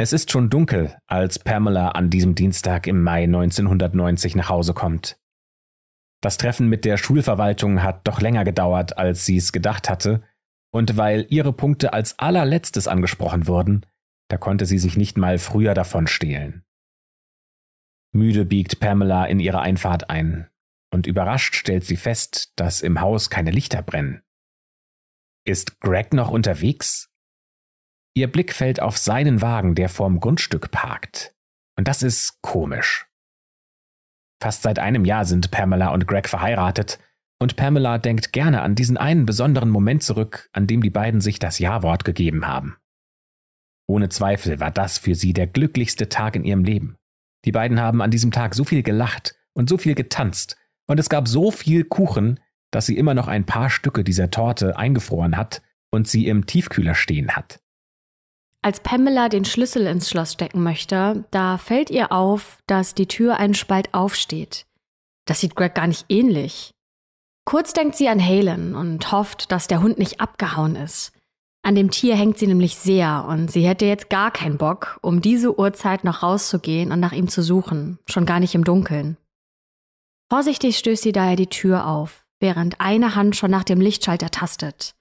Es ist schon dunkel, als Pamela an diesem Dienstag im Mai 1990 nach Hause kommt. Das Treffen mit der Schulverwaltung hat doch länger gedauert, als sie es gedacht hatte, und weil ihre Punkte als allerletztes angesprochen wurden, da konnte sie sich nicht mal früher davon stehlen. Müde biegt Pamela in ihre Einfahrt ein, und überrascht stellt sie fest, dass im Haus keine Lichter brennen. Ist Greg noch unterwegs? Ihr Blick fällt auf seinen Wagen, der vorm Grundstück parkt. Und das ist komisch. Fast seit einem Jahr sind Pamela und Greg verheiratet, und Pamela denkt gerne an diesen einen besonderen Moment zurück, an dem die beiden sich das Ja-Wort gegeben haben. Ohne Zweifel war das für sie der glücklichste Tag in ihrem Leben. Die beiden haben an diesem Tag so viel gelacht und so viel getanzt, und es gab so viel Kuchen, dass sie immer noch ein paar Stücke dieser Torte eingefroren hat und sie im Tiefkühler stehen hat. Als Pamela den Schlüssel ins Schloss stecken möchte, da fällt ihr auf, dass die Tür einen Spalt aufsteht. Das sieht Greg gar nicht ähnlich. Kurz denkt sie an Halen und hofft, dass der Hund nicht abgehauen ist. An dem Tier hängt sie nämlich sehr und sie hätte jetzt gar keinen Bock, um diese Uhrzeit noch rauszugehen und nach ihm zu suchen, schon gar nicht im Dunkeln. Vorsichtig stößt sie daher die Tür auf, während eine Hand schon nach dem Lichtschalter tastet.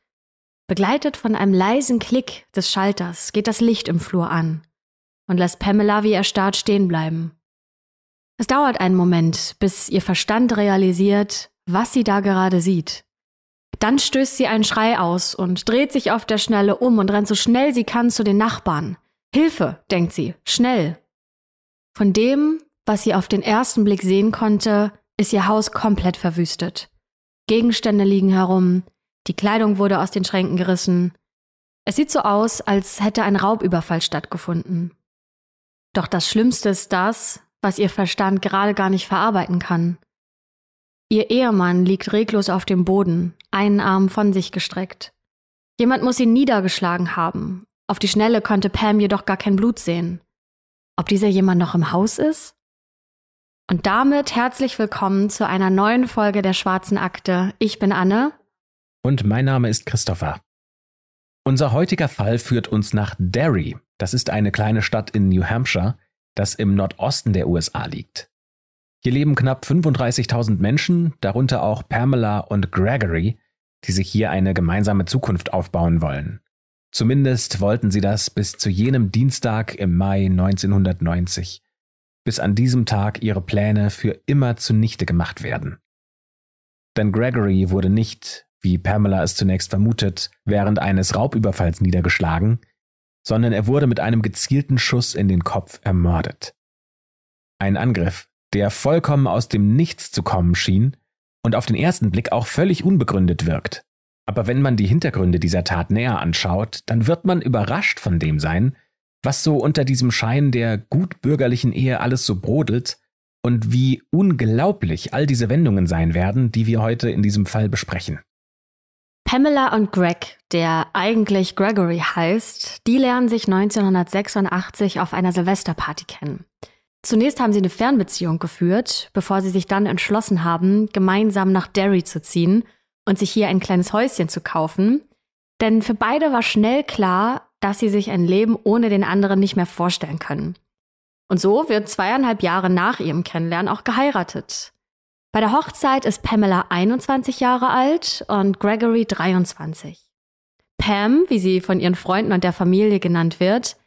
Begleitet von einem leisen Klick des Schalters geht das Licht im Flur an und lässt Pamela wie erstarrt stehen bleiben. Es dauert einen Moment, bis ihr Verstand realisiert, was sie da gerade sieht. Dann stößt sie einen Schrei aus und dreht sich auf der Schnelle um und rennt so schnell sie kann zu den Nachbarn. Hilfe, denkt sie, schnell. Von dem, was sie auf den ersten Blick sehen konnte, ist ihr Haus komplett verwüstet. Gegenstände liegen herum, die Kleidung wurde aus den Schränken gerissen. Es sieht so aus, als hätte ein Raubüberfall stattgefunden. Doch das Schlimmste ist das, was ihr Verstand gerade gar nicht verarbeiten kann. Ihr Ehemann liegt reglos auf dem Boden, einen Arm von sich gestreckt. Jemand muss ihn niedergeschlagen haben. Auf die Schnelle konnte Pam jedoch gar kein Blut sehen. Ob dieser jemand noch im Haus ist? Und damit herzlich willkommen zu einer neuen Folge der Schwarzen Akte. Ich bin Anne und mein Name ist Christopher. Unser heutiger Fall führt uns nach Derry. Das ist eine kleine Stadt in New Hampshire, das im Nordosten der USA liegt. Hier leben knapp 35.000 Menschen, darunter auch Pamela und Gregory, die sich hier eine gemeinsame Zukunft aufbauen wollen. Zumindest wollten sie das bis zu jenem Dienstag im Mai 1990, bis an diesem Tag ihre Pläne für immer zunichte gemacht werden. Denn Gregory wurde nicht, wie Pamela es zunächst vermutet, während eines Raubüberfalls niedergeschlagen, sondern er wurde mit einem gezielten Schuss in den Kopf ermordet. Ein Angriff, der vollkommen aus dem Nichts zu kommen schien und auf den ersten Blick auch völlig unbegründet wirkt. Aber wenn man die Hintergründe dieser Tat näher anschaut, dann wird man überrascht von dem sein, was so unter diesem Schein der gutbürgerlichen Ehe alles so brodelt und wie unglaublich all diese Wendungen sein werden, die wir heute in diesem Fall besprechen. Pamela und Greg, der eigentlich Gregory heißt, die lernen sich 1986 auf einer Silvesterparty kennen. Zunächst haben sie eine Fernbeziehung geführt, bevor sie sich dann entschlossen haben, gemeinsam nach Derry zu ziehen und sich hier ein kleines Häuschen zu kaufen. Denn für beide war schnell klar, dass sie sich ein Leben ohne den anderen nicht mehr vorstellen können. Und so wird zweieinhalb Jahre nach ihrem Kennenlernen auch geheiratet. Bei der Hochzeit ist Pamela 21 Jahre alt und Gregory 23. Pam, wie sie von ihren Freunden und der Familie genannt wird,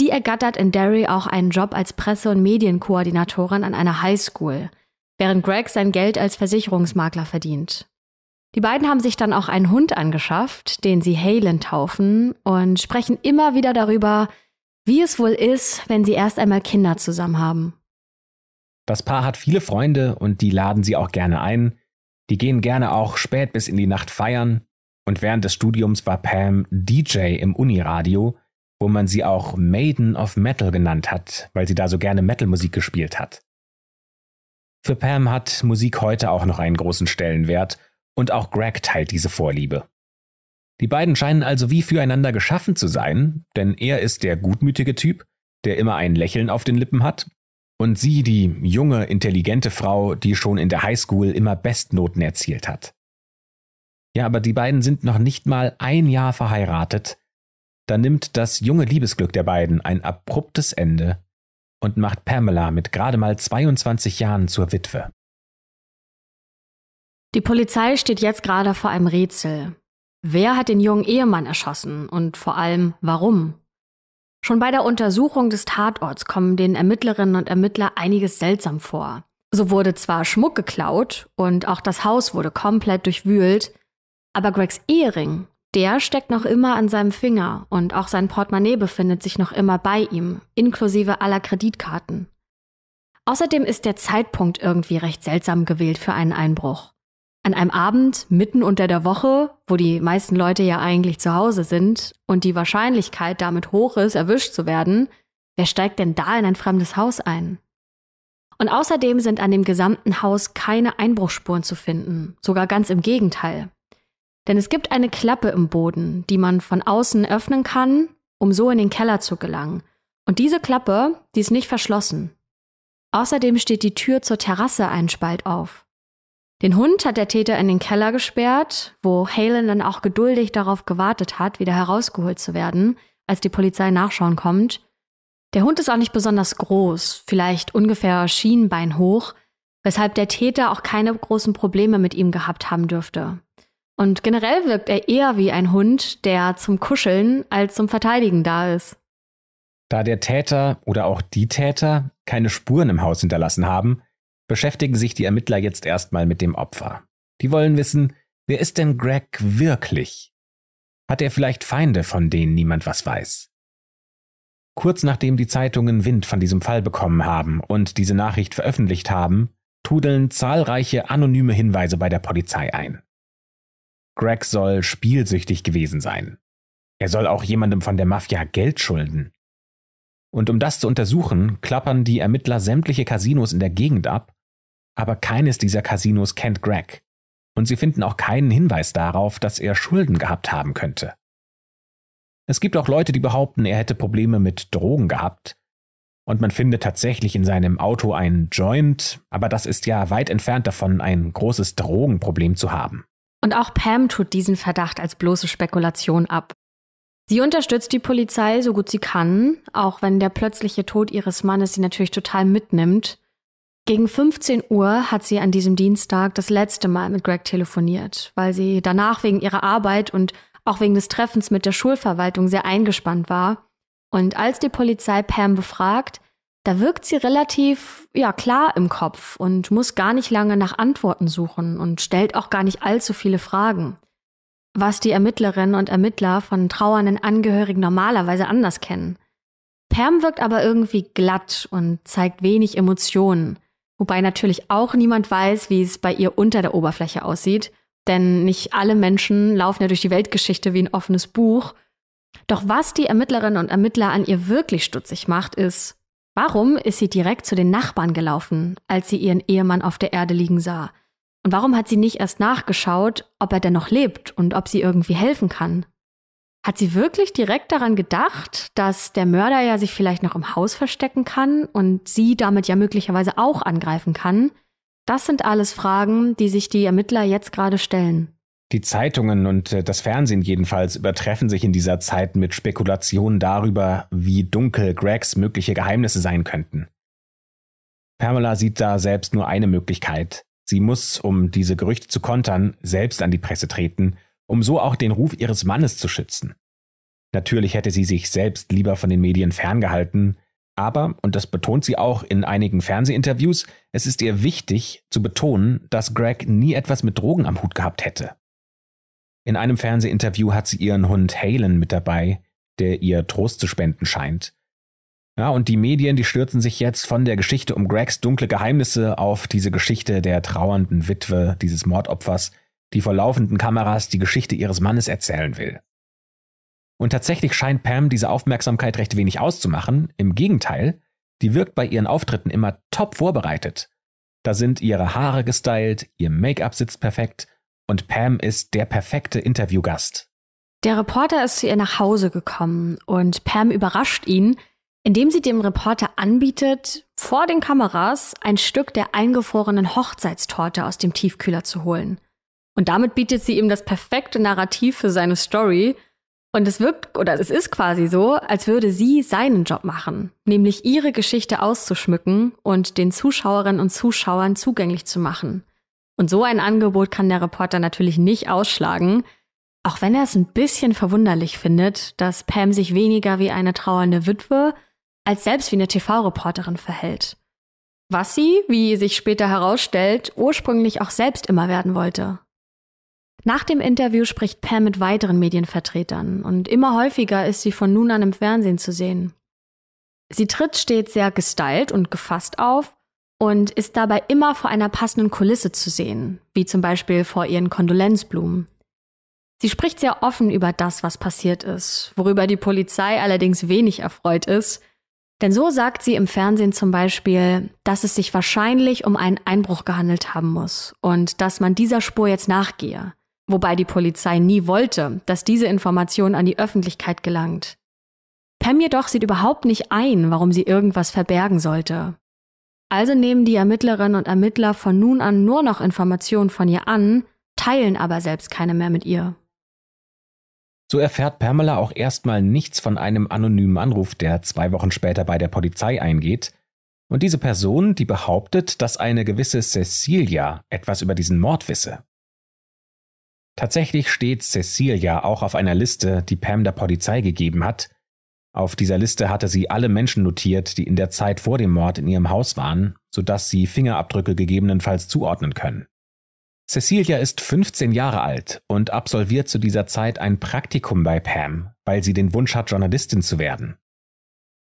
die ergattert in Derry auch einen Job als Presse- und Medienkoordinatorin an einer Highschool, während Greg sein Geld als Versicherungsmakler verdient. Die beiden haben sich dann auch einen Hund angeschafft, den sie Halen taufen und sprechen immer wieder darüber, wie es wohl ist, wenn sie erst einmal Kinder zusammen haben. Das Paar hat viele Freunde und die laden sie auch gerne ein. Die gehen gerne auch spät bis in die Nacht feiern. Und während des Studiums war Pam DJ im Uniradio, wo man sie auch Maiden of Metal genannt hat, weil sie da so gerne Metalmusik gespielt hat. Für Pam hat Musik heute auch noch einen großen Stellenwert und auch Greg teilt diese Vorliebe. Die beiden scheinen also wie füreinander geschaffen zu sein, denn er ist der gutmütige Typ, der immer ein Lächeln auf den Lippen hat, und sie, die junge, intelligente Frau, die schon in der Highschool immer Bestnoten erzielt hat. Ja, aber die beiden sind noch nicht mal ein Jahr verheiratet. Da nimmt das junge Liebesglück der beiden ein abruptes Ende und macht Pamela mit gerade mal 22 Jahren zur Witwe. Die Polizei steht jetzt gerade vor einem Rätsel. Wer hat den jungen Ehemann erschossen und vor allem warum? Schon bei der Untersuchung des Tatorts kommen den Ermittlerinnen und Ermittlern einiges seltsam vor. So wurde zwar Schmuck geklaut und auch das Haus wurde komplett durchwühlt, aber Gregs Ehering, der steckt noch immer an seinem Finger und auch sein Portemonnaie befindet sich noch immer bei ihm, inklusive aller Kreditkarten. Außerdem ist der Zeitpunkt irgendwie recht seltsam gewählt für einen Einbruch an einem Abend mitten unter der Woche, wo die meisten Leute ja eigentlich zu Hause sind und die Wahrscheinlichkeit damit hoch ist, erwischt zu werden, wer steigt denn da in ein fremdes Haus ein? Und außerdem sind an dem gesamten Haus keine Einbruchspuren zu finden, sogar ganz im Gegenteil. Denn es gibt eine Klappe im Boden, die man von außen öffnen kann, um so in den Keller zu gelangen. Und diese Klappe, die ist nicht verschlossen. Außerdem steht die Tür zur Terrasse einen Spalt auf. Den Hund hat der Täter in den Keller gesperrt, wo Halen dann auch geduldig darauf gewartet hat, wieder herausgeholt zu werden, als die Polizei nachschauen kommt. Der Hund ist auch nicht besonders groß, vielleicht ungefähr Schienbein hoch, weshalb der Täter auch keine großen Probleme mit ihm gehabt haben dürfte. Und generell wirkt er eher wie ein Hund, der zum Kuscheln als zum Verteidigen da ist. Da der Täter oder auch die Täter keine Spuren im Haus hinterlassen haben, beschäftigen sich die Ermittler jetzt erstmal mit dem Opfer. Die wollen wissen, wer ist denn Greg wirklich? Hat er vielleicht Feinde, von denen niemand was weiß? Kurz nachdem die Zeitungen Wind von diesem Fall bekommen haben und diese Nachricht veröffentlicht haben, trudeln zahlreiche anonyme Hinweise bei der Polizei ein. Greg soll spielsüchtig gewesen sein. Er soll auch jemandem von der Mafia Geld schulden. Und um das zu untersuchen, klappern die Ermittler sämtliche Casinos in der Gegend ab aber keines dieser Casinos kennt Greg. Und sie finden auch keinen Hinweis darauf, dass er Schulden gehabt haben könnte. Es gibt auch Leute, die behaupten, er hätte Probleme mit Drogen gehabt. Und man findet tatsächlich in seinem Auto einen Joint, aber das ist ja weit entfernt davon, ein großes Drogenproblem zu haben. Und auch Pam tut diesen Verdacht als bloße Spekulation ab. Sie unterstützt die Polizei so gut sie kann, auch wenn der plötzliche Tod ihres Mannes sie natürlich total mitnimmt. Gegen 15 Uhr hat sie an diesem Dienstag das letzte Mal mit Greg telefoniert, weil sie danach wegen ihrer Arbeit und auch wegen des Treffens mit der Schulverwaltung sehr eingespannt war. Und als die Polizei Pam befragt, da wirkt sie relativ ja klar im Kopf und muss gar nicht lange nach Antworten suchen und stellt auch gar nicht allzu viele Fragen, was die Ermittlerinnen und Ermittler von trauernden Angehörigen normalerweise anders kennen. Pam wirkt aber irgendwie glatt und zeigt wenig Emotionen. Wobei natürlich auch niemand weiß, wie es bei ihr unter der Oberfläche aussieht, denn nicht alle Menschen laufen ja durch die Weltgeschichte wie ein offenes Buch. Doch was die Ermittlerinnen und Ermittler an ihr wirklich stutzig macht, ist, warum ist sie direkt zu den Nachbarn gelaufen, als sie ihren Ehemann auf der Erde liegen sah? Und warum hat sie nicht erst nachgeschaut, ob er denn noch lebt und ob sie irgendwie helfen kann? Hat sie wirklich direkt daran gedacht, dass der Mörder ja sich vielleicht noch im Haus verstecken kann und sie damit ja möglicherweise auch angreifen kann? Das sind alles Fragen, die sich die Ermittler jetzt gerade stellen. Die Zeitungen und äh, das Fernsehen jedenfalls übertreffen sich in dieser Zeit mit Spekulationen darüber, wie dunkel Gregs mögliche Geheimnisse sein könnten. Pamela sieht da selbst nur eine Möglichkeit. Sie muss, um diese Gerüchte zu kontern, selbst an die Presse treten um so auch den Ruf ihres Mannes zu schützen. Natürlich hätte sie sich selbst lieber von den Medien ferngehalten, aber, und das betont sie auch in einigen Fernsehinterviews, es ist ihr wichtig zu betonen, dass Greg nie etwas mit Drogen am Hut gehabt hätte. In einem Fernsehinterview hat sie ihren Hund Halen mit dabei, der ihr Trost zu spenden scheint. Ja, und die Medien, die stürzen sich jetzt von der Geschichte um Gregs dunkle Geheimnisse auf diese Geschichte der trauernden Witwe dieses Mordopfers, die vor laufenden Kameras die Geschichte ihres Mannes erzählen will. Und tatsächlich scheint Pam diese Aufmerksamkeit recht wenig auszumachen. Im Gegenteil, die wirkt bei ihren Auftritten immer top vorbereitet. Da sind ihre Haare gestylt, ihr Make-up sitzt perfekt und Pam ist der perfekte Interviewgast. Der Reporter ist zu ihr nach Hause gekommen und Pam überrascht ihn, indem sie dem Reporter anbietet, vor den Kameras ein Stück der eingefrorenen Hochzeitstorte aus dem Tiefkühler zu holen. Und damit bietet sie ihm das perfekte Narrativ für seine Story. Und es wirkt, oder es ist quasi so, als würde sie seinen Job machen, nämlich ihre Geschichte auszuschmücken und den Zuschauerinnen und Zuschauern zugänglich zu machen. Und so ein Angebot kann der Reporter natürlich nicht ausschlagen, auch wenn er es ein bisschen verwunderlich findet, dass Pam sich weniger wie eine trauernde Witwe als selbst wie eine TV-Reporterin verhält. Was sie, wie sich später herausstellt, ursprünglich auch selbst immer werden wollte. Nach dem Interview spricht Pam mit weiteren Medienvertretern und immer häufiger ist sie von nun an im Fernsehen zu sehen. Sie tritt stets sehr gestylt und gefasst auf und ist dabei immer vor einer passenden Kulisse zu sehen, wie zum Beispiel vor ihren Kondolenzblumen. Sie spricht sehr offen über das, was passiert ist, worüber die Polizei allerdings wenig erfreut ist, denn so sagt sie im Fernsehen zum Beispiel, dass es sich wahrscheinlich um einen Einbruch gehandelt haben muss und dass man dieser Spur jetzt nachgehe wobei die Polizei nie wollte, dass diese Information an die Öffentlichkeit gelangt. Pam jedoch sieht überhaupt nicht ein, warum sie irgendwas verbergen sollte. Also nehmen die Ermittlerinnen und Ermittler von nun an nur noch Informationen von ihr an, teilen aber selbst keine mehr mit ihr. So erfährt Pamela auch erstmal nichts von einem anonymen Anruf, der zwei Wochen später bei der Polizei eingeht. Und diese Person, die behauptet, dass eine gewisse Cecilia etwas über diesen Mord wisse. Tatsächlich steht Cecilia auch auf einer Liste, die Pam der Polizei gegeben hat. Auf dieser Liste hatte sie alle Menschen notiert, die in der Zeit vor dem Mord in ihrem Haus waren, sodass sie Fingerabdrücke gegebenenfalls zuordnen können. Cecilia ist 15 Jahre alt und absolviert zu dieser Zeit ein Praktikum bei Pam, weil sie den Wunsch hat, Journalistin zu werden.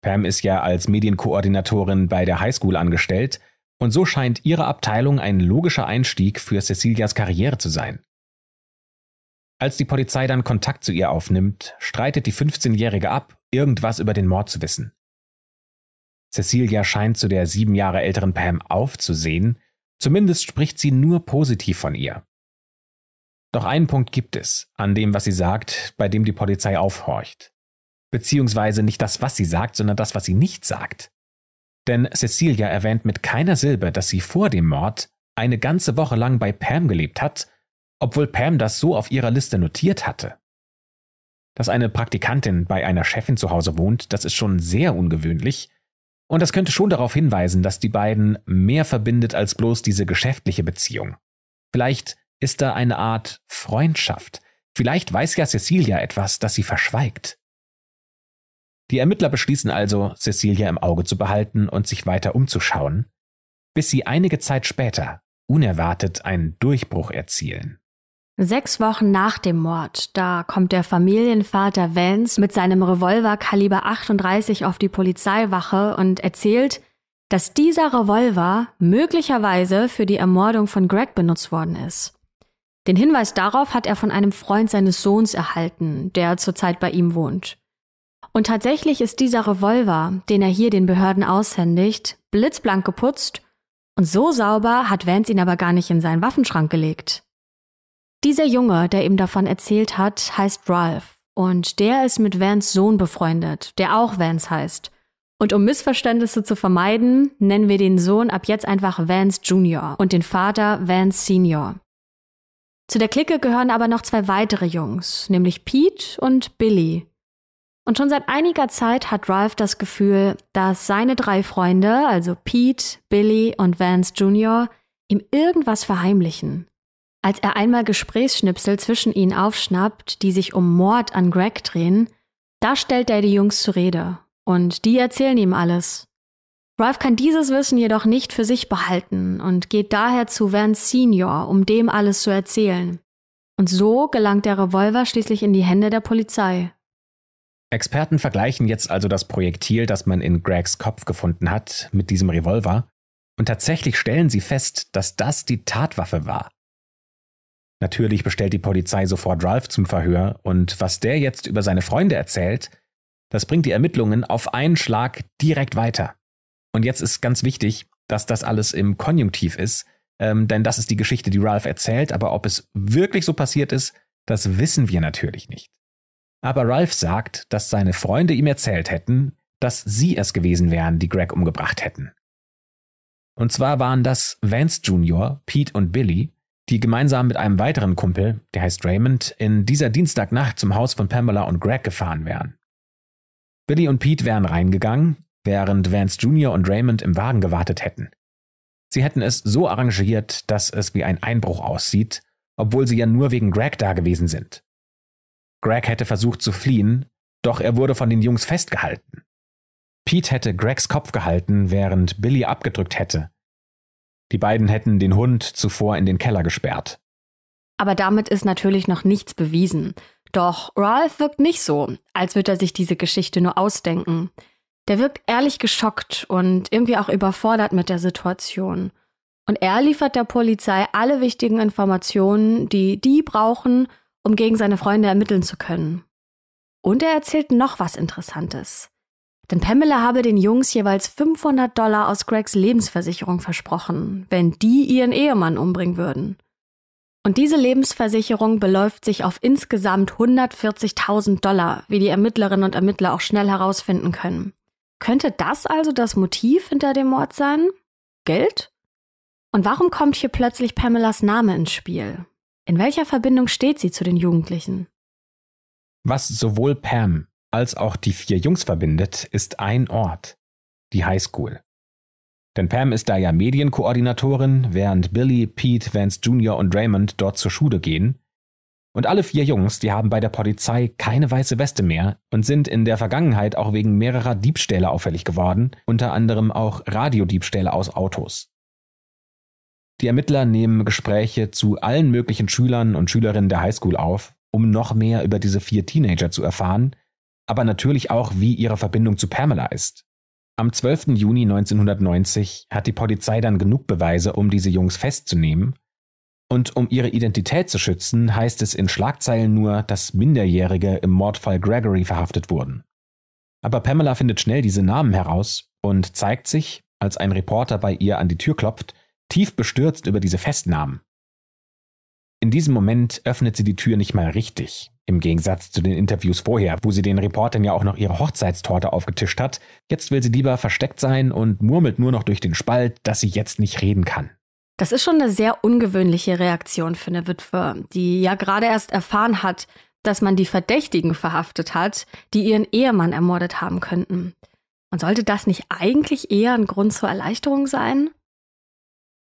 Pam ist ja als Medienkoordinatorin bei der Highschool angestellt und so scheint ihre Abteilung ein logischer Einstieg für Cecilias Karriere zu sein. Als die Polizei dann Kontakt zu ihr aufnimmt, streitet die 15-Jährige ab, irgendwas über den Mord zu wissen. Cecilia scheint zu der sieben Jahre älteren Pam aufzusehen, zumindest spricht sie nur positiv von ihr. Doch einen Punkt gibt es, an dem, was sie sagt, bei dem die Polizei aufhorcht. Beziehungsweise nicht das, was sie sagt, sondern das, was sie nicht sagt. Denn Cecilia erwähnt mit keiner Silbe, dass sie vor dem Mord eine ganze Woche lang bei Pam gelebt hat obwohl Pam das so auf ihrer Liste notiert hatte. Dass eine Praktikantin bei einer Chefin zu Hause wohnt, das ist schon sehr ungewöhnlich, und das könnte schon darauf hinweisen, dass die beiden mehr verbindet als bloß diese geschäftliche Beziehung. Vielleicht ist da eine Art Freundschaft, vielleicht weiß ja Cecilia etwas, das sie verschweigt. Die Ermittler beschließen also, Cecilia im Auge zu behalten und sich weiter umzuschauen, bis sie einige Zeit später unerwartet einen Durchbruch erzielen. Sechs Wochen nach dem Mord, da kommt der Familienvater Vance mit seinem Revolver Kaliber 38 auf die Polizeiwache und erzählt, dass dieser Revolver möglicherweise für die Ermordung von Greg benutzt worden ist. Den Hinweis darauf hat er von einem Freund seines Sohns erhalten, der zurzeit bei ihm wohnt. Und tatsächlich ist dieser Revolver, den er hier den Behörden aushändigt, blitzblank geputzt und so sauber hat Vance ihn aber gar nicht in seinen Waffenschrank gelegt. Dieser Junge, der ihm davon erzählt hat, heißt Ralph und der ist mit Vans Sohn befreundet, der auch Vans heißt. Und um Missverständnisse zu vermeiden, nennen wir den Sohn ab jetzt einfach Vance Junior und den Vater Vance Senior. Zu der Clique gehören aber noch zwei weitere Jungs, nämlich Pete und Billy. Und schon seit einiger Zeit hat Ralph das Gefühl, dass seine drei Freunde, also Pete, Billy und Vance Junior, ihm irgendwas verheimlichen. Als er einmal Gesprächsschnipsel zwischen ihnen aufschnappt, die sich um Mord an Greg drehen, da stellt er die Jungs zur Rede und die erzählen ihm alles. Ralph kann dieses Wissen jedoch nicht für sich behalten und geht daher zu Vance Senior, um dem alles zu erzählen. Und so gelangt der Revolver schließlich in die Hände der Polizei. Experten vergleichen jetzt also das Projektil, das man in Gregs Kopf gefunden hat, mit diesem Revolver, und tatsächlich stellen sie fest, dass das die Tatwaffe war. Natürlich bestellt die Polizei sofort Ralph zum Verhör und was der jetzt über seine Freunde erzählt, das bringt die Ermittlungen auf einen Schlag direkt weiter. Und jetzt ist ganz wichtig, dass das alles im Konjunktiv ist, ähm, denn das ist die Geschichte, die Ralph erzählt, aber ob es wirklich so passiert ist, das wissen wir natürlich nicht. Aber Ralph sagt, dass seine Freunde ihm erzählt hätten, dass sie es gewesen wären, die Greg umgebracht hätten. Und zwar waren das Vance Jr., Pete und Billy, die gemeinsam mit einem weiteren Kumpel, der heißt Raymond, in dieser Dienstagnacht zum Haus von Pamela und Greg gefahren wären. Billy und Pete wären reingegangen, während Vance Jr. und Raymond im Wagen gewartet hätten. Sie hätten es so arrangiert, dass es wie ein Einbruch aussieht, obwohl sie ja nur wegen Greg da gewesen sind. Greg hätte versucht zu fliehen, doch er wurde von den Jungs festgehalten. Pete hätte Gregs Kopf gehalten, während Billy abgedrückt hätte, die beiden hätten den Hund zuvor in den Keller gesperrt. Aber damit ist natürlich noch nichts bewiesen. Doch Ralph wirkt nicht so, als würde er sich diese Geschichte nur ausdenken. Der wirkt ehrlich geschockt und irgendwie auch überfordert mit der Situation. Und er liefert der Polizei alle wichtigen Informationen, die die brauchen, um gegen seine Freunde ermitteln zu können. Und er erzählt noch was Interessantes. Denn Pamela habe den Jungs jeweils 500 Dollar aus Gregs Lebensversicherung versprochen, wenn die ihren Ehemann umbringen würden. Und diese Lebensversicherung beläuft sich auf insgesamt 140.000 Dollar, wie die Ermittlerinnen und Ermittler auch schnell herausfinden können. Könnte das also das Motiv hinter dem Mord sein? Geld? Und warum kommt hier plötzlich Pamelas Name ins Spiel? In welcher Verbindung steht sie zu den Jugendlichen? Was sowohl Pam als auch die vier Jungs verbindet, ist ein Ort, die Highschool. Denn Pam ist da ja Medienkoordinatorin, während Billy, Pete, Vance Jr. und Raymond dort zur Schule gehen. Und alle vier Jungs, die haben bei der Polizei keine weiße Weste mehr und sind in der Vergangenheit auch wegen mehrerer Diebstähle auffällig geworden, unter anderem auch Radiodiebstähle aus Autos. Die Ermittler nehmen Gespräche zu allen möglichen Schülern und Schülerinnen der Highschool auf, um noch mehr über diese vier Teenager zu erfahren aber natürlich auch, wie ihre Verbindung zu Pamela ist. Am 12. Juni 1990 hat die Polizei dann genug Beweise, um diese Jungs festzunehmen. Und um ihre Identität zu schützen, heißt es in Schlagzeilen nur, dass Minderjährige im Mordfall Gregory verhaftet wurden. Aber Pamela findet schnell diese Namen heraus und zeigt sich, als ein Reporter bei ihr an die Tür klopft, tief bestürzt über diese Festnahmen. In diesem Moment öffnet sie die Tür nicht mal richtig. Im Gegensatz zu den Interviews vorher, wo sie den Reportern ja auch noch ihre Hochzeitstorte aufgetischt hat. Jetzt will sie lieber versteckt sein und murmelt nur noch durch den Spalt, dass sie jetzt nicht reden kann. Das ist schon eine sehr ungewöhnliche Reaktion für eine Witwe, die ja gerade erst erfahren hat, dass man die Verdächtigen verhaftet hat, die ihren Ehemann ermordet haben könnten. Und sollte das nicht eigentlich eher ein Grund zur Erleichterung sein?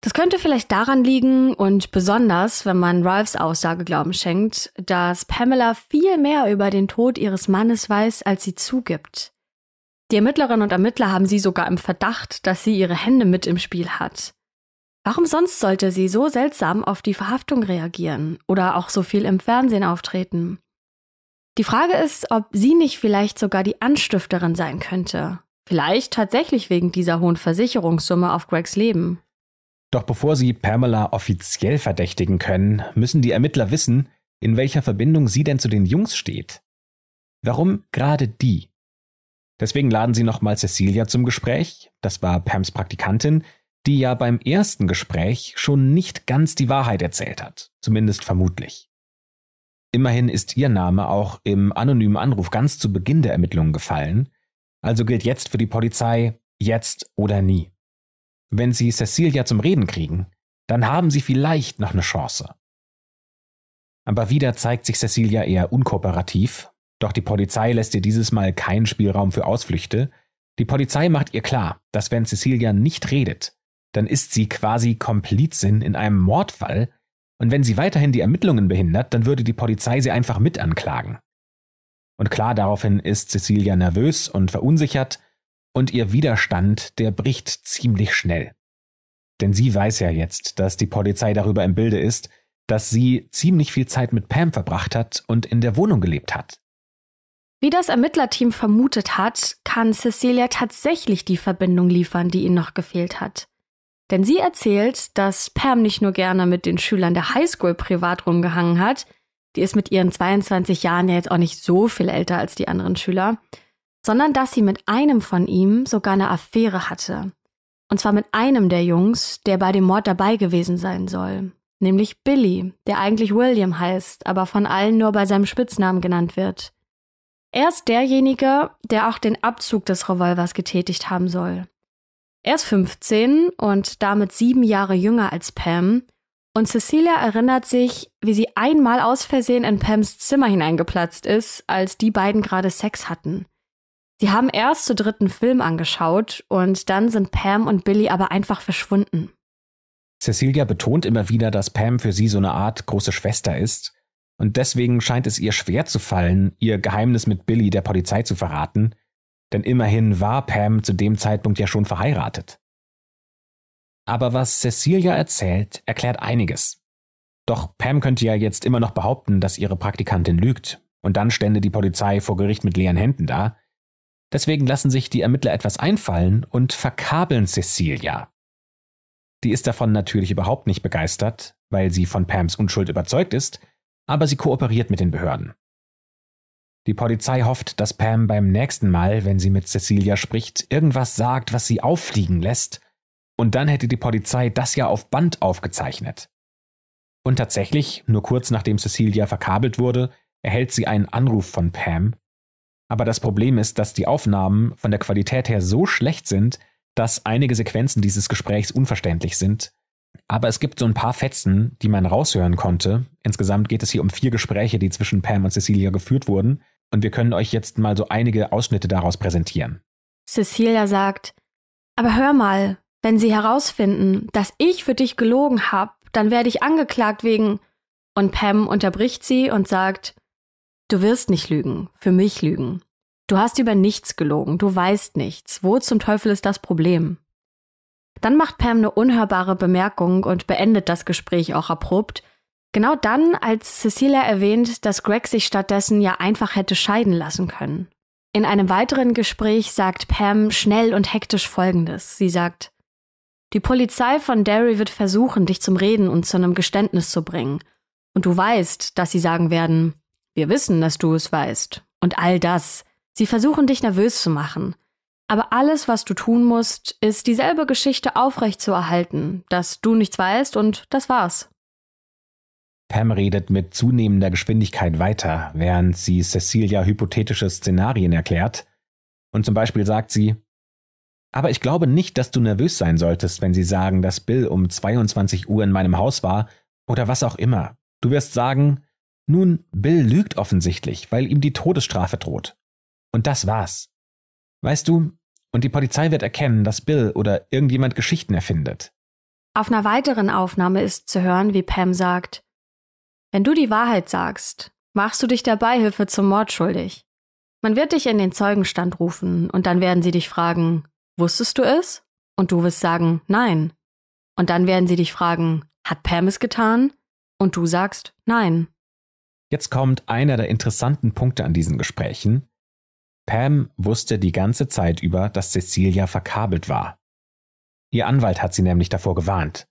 Das könnte vielleicht daran liegen und besonders, wenn man Ralphs Aussage Glauben schenkt, dass Pamela viel mehr über den Tod ihres Mannes weiß, als sie zugibt. Die Ermittlerinnen und Ermittler haben sie sogar im Verdacht, dass sie ihre Hände mit im Spiel hat. Warum sonst sollte sie so seltsam auf die Verhaftung reagieren oder auch so viel im Fernsehen auftreten? Die Frage ist, ob sie nicht vielleicht sogar die Anstifterin sein könnte. Vielleicht tatsächlich wegen dieser hohen Versicherungssumme auf Gregs Leben. Doch bevor sie Pamela offiziell verdächtigen können, müssen die Ermittler wissen, in welcher Verbindung sie denn zu den Jungs steht. Warum gerade die? Deswegen laden sie nochmal Cecilia zum Gespräch, das war Pams Praktikantin, die ja beim ersten Gespräch schon nicht ganz die Wahrheit erzählt hat, zumindest vermutlich. Immerhin ist ihr Name auch im anonymen Anruf ganz zu Beginn der Ermittlungen gefallen, also gilt jetzt für die Polizei jetzt oder nie. Wenn sie Cecilia zum Reden kriegen, dann haben sie vielleicht noch eine Chance. Aber wieder zeigt sich Cecilia eher unkooperativ, doch die Polizei lässt ihr dieses Mal keinen Spielraum für Ausflüchte. Die Polizei macht ihr klar, dass wenn Cecilia nicht redet, dann ist sie quasi Komplizin in einem Mordfall, und wenn sie weiterhin die Ermittlungen behindert, dann würde die Polizei sie einfach mit anklagen. Und klar daraufhin ist Cecilia nervös und verunsichert, und ihr Widerstand, der bricht ziemlich schnell. Denn sie weiß ja jetzt, dass die Polizei darüber im Bilde ist, dass sie ziemlich viel Zeit mit Pam verbracht hat und in der Wohnung gelebt hat. Wie das Ermittlerteam vermutet hat, kann Cecilia tatsächlich die Verbindung liefern, die ihnen noch gefehlt hat. Denn sie erzählt, dass Pam nicht nur gerne mit den Schülern der Highschool privat rumgehangen hat, die ist mit ihren 22 Jahren ja jetzt auch nicht so viel älter als die anderen Schüler, sondern dass sie mit einem von ihm sogar eine Affäre hatte. Und zwar mit einem der Jungs, der bei dem Mord dabei gewesen sein soll. Nämlich Billy, der eigentlich William heißt, aber von allen nur bei seinem Spitznamen genannt wird. Er ist derjenige, der auch den Abzug des Revolvers getätigt haben soll. Er ist 15 und damit sieben Jahre jünger als Pam. Und Cecilia erinnert sich, wie sie einmal aus Versehen in Pams Zimmer hineingeplatzt ist, als die beiden gerade Sex hatten. Sie haben erst zu dritten Film angeschaut und dann sind Pam und Billy aber einfach verschwunden. Cecilia betont immer wieder, dass Pam für sie so eine Art große Schwester ist und deswegen scheint es ihr schwer zu fallen, ihr Geheimnis mit Billy der Polizei zu verraten, denn immerhin war Pam zu dem Zeitpunkt ja schon verheiratet. Aber was Cecilia erzählt, erklärt einiges. Doch Pam könnte ja jetzt immer noch behaupten, dass ihre Praktikantin lügt, und dann stände die Polizei vor Gericht mit leeren Händen da, Deswegen lassen sich die Ermittler etwas einfallen und verkabeln Cecilia. Die ist davon natürlich überhaupt nicht begeistert, weil sie von Pams Unschuld überzeugt ist, aber sie kooperiert mit den Behörden. Die Polizei hofft, dass Pam beim nächsten Mal, wenn sie mit Cecilia spricht, irgendwas sagt, was sie auffliegen lässt, und dann hätte die Polizei das ja auf Band aufgezeichnet. Und tatsächlich, nur kurz nachdem Cecilia verkabelt wurde, erhält sie einen Anruf von Pam, aber das Problem ist, dass die Aufnahmen von der Qualität her so schlecht sind, dass einige Sequenzen dieses Gesprächs unverständlich sind. Aber es gibt so ein paar Fetzen, die man raushören konnte. Insgesamt geht es hier um vier Gespräche, die zwischen Pam und Cecilia geführt wurden. Und wir können euch jetzt mal so einige Ausschnitte daraus präsentieren. Cecilia sagt, aber hör mal, wenn sie herausfinden, dass ich für dich gelogen habe, dann werde ich angeklagt wegen. Und Pam unterbricht sie und sagt, Du wirst nicht lügen, für mich lügen. Du hast über nichts gelogen, du weißt nichts. Wo zum Teufel ist das Problem? Dann macht Pam eine unhörbare Bemerkung und beendet das Gespräch auch abrupt. Genau dann, als Cecilia erwähnt, dass Greg sich stattdessen ja einfach hätte scheiden lassen können. In einem weiteren Gespräch sagt Pam schnell und hektisch Folgendes. Sie sagt, die Polizei von Derry wird versuchen, dich zum Reden und zu einem Geständnis zu bringen. Und du weißt, dass sie sagen werden, wir wissen, dass du es weißt. Und all das. Sie versuchen dich nervös zu machen. Aber alles, was du tun musst, ist dieselbe Geschichte aufrecht zu erhalten, dass du nichts weißt und das war's. Pam redet mit zunehmender Geschwindigkeit weiter, während sie Cecilia hypothetische Szenarien erklärt. Und zum Beispiel sagt sie, aber ich glaube nicht, dass du nervös sein solltest, wenn sie sagen, dass Bill um 22 Uhr in meinem Haus war oder was auch immer. Du wirst sagen, nun, Bill lügt offensichtlich, weil ihm die Todesstrafe droht. Und das war's. Weißt du, und die Polizei wird erkennen, dass Bill oder irgendjemand Geschichten erfindet. Auf einer weiteren Aufnahme ist zu hören, wie Pam sagt, wenn du die Wahrheit sagst, machst du dich der Beihilfe zum Mord schuldig. Man wird dich in den Zeugenstand rufen und dann werden sie dich fragen, wusstest du es? Und du wirst sagen, nein. Und dann werden sie dich fragen, hat Pam es getan? Und du sagst, nein. Jetzt kommt einer der interessanten Punkte an diesen Gesprächen. Pam wusste die ganze Zeit über, dass Cecilia verkabelt war. Ihr Anwalt hat sie nämlich davor gewarnt.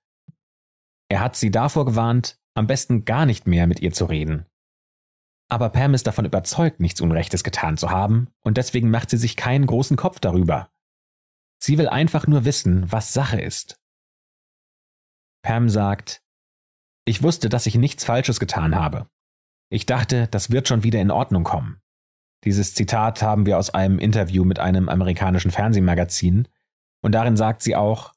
Er hat sie davor gewarnt, am besten gar nicht mehr mit ihr zu reden. Aber Pam ist davon überzeugt, nichts Unrechtes getan zu haben, und deswegen macht sie sich keinen großen Kopf darüber. Sie will einfach nur wissen, was Sache ist. Pam sagt, ich wusste, dass ich nichts Falsches getan habe. Ich dachte, das wird schon wieder in Ordnung kommen. Dieses Zitat haben wir aus einem Interview mit einem amerikanischen Fernsehmagazin, und darin sagt sie auch,